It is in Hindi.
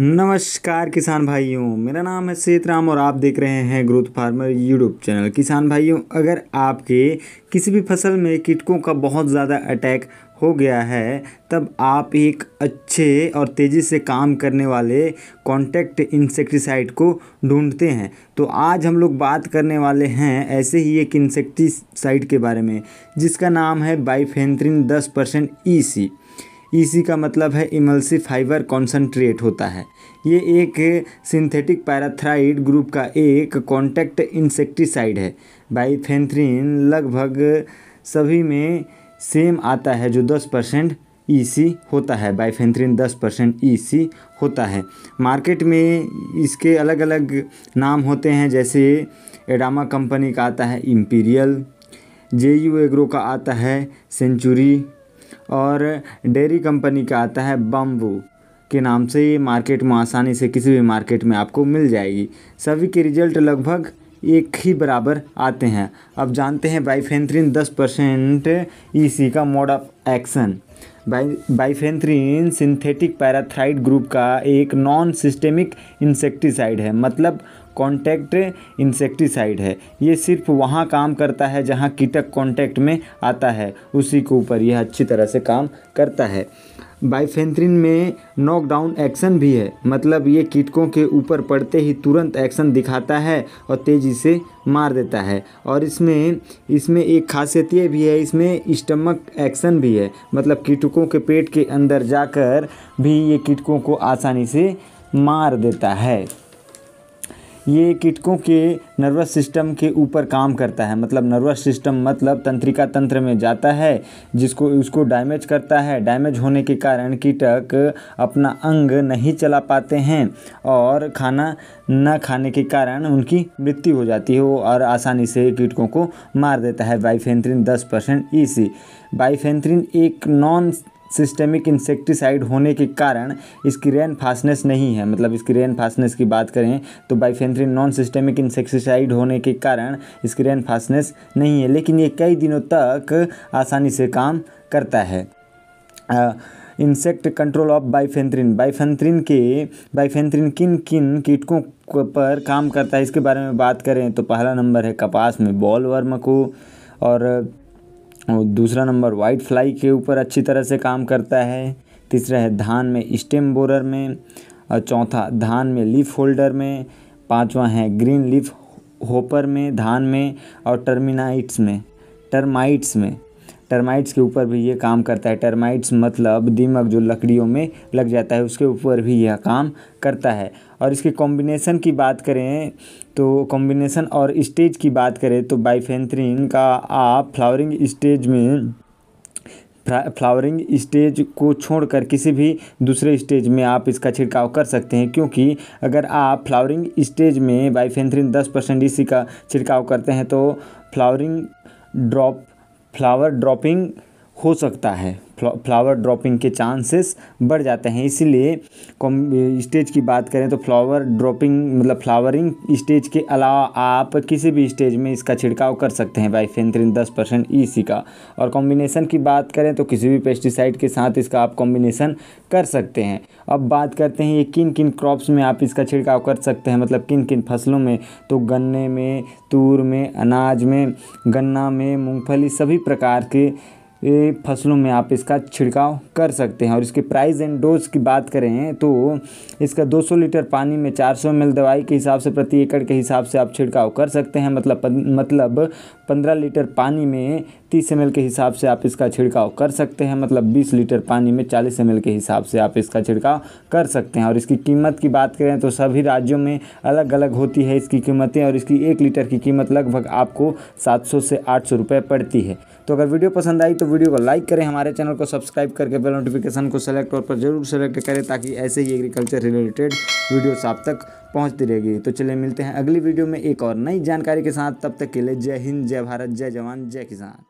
नमस्कार किसान भाइयों मेरा नाम है राम और आप देख रहे हैं ग्रोथ फार्मर यूट्यूब चैनल किसान भाइयों अगर आपके किसी भी फसल में कीटकों का बहुत ज़्यादा अटैक हो गया है तब आप एक अच्छे और तेज़ी से काम करने वाले कॉन्टैक्ट इंसेक्टिसाइड को ढूंढते हैं तो आज हम लोग बात करने वाले हैं ऐसे ही एक इंसेक्टिसाइड के बारे में जिसका नाम है बाईफेंथ्रिन दस परसेंट ई ईसी का मतलब है इमल्सी फाइबर कॉन्सनट्रेट होता है ये एक सिंथेटिक पैराथ्राइड ग्रुप का एक कॉन्टैक्ट इंसेक्टिसाइड है बाईफेंथ्रीन लगभग सभी में सेम आता है जो दस परसेंट ई e होता है बाईफेंथ्रीन दस परसेंट ई e होता है मार्केट में इसके अलग अलग नाम होते हैं जैसे एडामा कंपनी का आता है इम्पीरियल जे यू एग्रो का आता है सेंचुरी और डेयरी कंपनी का आता है बम्बू के नाम से ये मार्केट में आसानी से किसी भी मार्केट में आपको मिल जाएगी सभी के रिजल्ट लगभग एक ही बराबर आते हैं अब जानते हैं बाइफेंथ्रीन 10 परसेंट ई e का mode of action by bifenthrin synthetic pyrethroid group का एक नॉन सिस्टेमिक इंसेक्टिसाइड है मतलब कॉन्टैक्ट इंसेक्टिसाइड है ये सिर्फ वहाँ काम करता है जहाँ कीटक कॉन्टैक्ट में आता है उसी के ऊपर यह अच्छी तरह से काम करता है बाइफेंथ्रिन में नॉकडाउन एक्शन भी है मतलब ये कीटकों के ऊपर पड़ते ही तुरंत एक्शन दिखाता है और तेज़ी से मार देता है और इसमें इसमें एक खासियत ये भी है इसमें स्टमक एक्शन भी है मतलब कीटकों के पेट के अंदर जाकर भी ये कीटकों को आसानी से मार देता है ये कीटकों के नर्वस सिस्टम के ऊपर काम करता है मतलब नर्वस सिस्टम मतलब तंत्रिका तंत्र में जाता है जिसको उसको डैमेज करता है डैमेज होने के कारण कीटक अपना अंग नहीं चला पाते हैं और खाना न खाने के कारण उनकी मृत्यु हो जाती है और आसानी से कीटकों को मार देता है बाइफेंथ्रिन दस परसेंट ई e सी एक नॉन सिस्टेमिक इंसेक्टिसाइड होने के कारण इसकी रेन फास्टनेस नहीं है मतलब इसकी रेन फास्टनेस की बात करें तो बाइफेंथ्रिन नॉन सिस्टेमिक इंसेक्टिसाइड होने के कारण इसकी रेन फास्टनेस नहीं है लेकिन ये कई दिनों तक आसानी से काम करता है आ, insect control of bifenthrin bifenthrin के बाइफेंथ्रिन किन किन कीटकों पर काम करता है इसके बारे में बात करें तो पहला नंबर है कपास में बॉल वर्म को और और दूसरा नंबर वाइट फ्लाई के ऊपर अच्छी तरह से काम करता है तीसरा है धान में स्टेम बोरर में और चौथा धान में लीफ होल्डर में पांचवा है ग्रीन लीफ होपर में धान में और टर्मिनाइट्स में टर्माइट्स में टर्माइट्स के ऊपर भी ये काम करता है टर्माइट्स मतलब दीमक जो लकड़ियों में लग जाता है उसके ऊपर भी यह काम करता है और इसके कॉम्बिनेशन की बात करें तो कॉम्बिनेशन और स्टेज की बात करें तो बाइफेंथ्रीन का आप फ्लावरिंग स्टेज में फ्लावरिंग स्टेज को छोड़कर किसी भी दूसरे स्टेज में आप इसका छिड़काव कर सकते हैं क्योंकि अगर आप फ्लावरिंग स्टेज में बाइफेंथ्रीन दस परसेंट इसी का छिड़काव करते हैं तो फ्लावरिंग ड्रॉप flower dropping हो सकता है फ्लावर ड्रॉपिंग के चांसेस बढ़ जाते हैं इसीलिए कम स्टेज की बात करें तो फ्लावर ड्रॉपिंग मतलब फ्लावरिंग स्टेज के अलावा आप किसी भी स्टेज में इसका छिड़काव कर सकते हैं बाइफेंथ्रिन दस परसेंट ई e का और कॉम्बिनेसन की बात करें तो किसी भी पेस्टिसाइड के साथ इसका आप कॉम्बिनेसन कर सकते हैं अब बात करते हैं ये किन किन क्रॉप्स में आप इसका छिड़काव कर सकते हैं मतलब किन किन फसलों में तो गन्ने में तूर में अनाज में गन्ना में मूँगफली सभी प्रकार के ये फसलों में आप इसका छिड़काव कर सकते हैं और इसके प्राइस एंड डोज की बात करें तो इसका 200 लीटर पानी में 400 एम दवाई के हिसाब से प्रति एकड़ के हिसाब से आप छिड़काव कर सकते हैं मतलब पन, मतलब 15 लीटर पानी में 30 एम के हिसाब से आप इसका छिड़काव कर सकते हैं मतलब 20 लीटर पानी में 40 एम के हिसाब से आप इसका छिड़काव कर सकते हैं और इसकी कीमत की बात करें तो सभी राज्यों में अलग अलग होती है इसकी कीमतें और इसकी एक लीटर की कीमत लगभग आपको सात से आठ रुपये पड़ती है तो अगर वीडियो पसंद आई तो वीडियो को लाइक करें हमारे चैनल को सब्सक्राइब करके बेल नोटिफिकेशन को सेलेक्ट और पर जरूर सेलेक्ट करें ताकि ऐसे ही एग्रीकल्चर रिलेटेड वीडियोस आप तक पहुंचती रहेगी तो चलिए मिलते हैं अगली वीडियो में एक और नई जानकारी के साथ तब तक के लिए जय हिंद जय भारत जय जवान जय किसान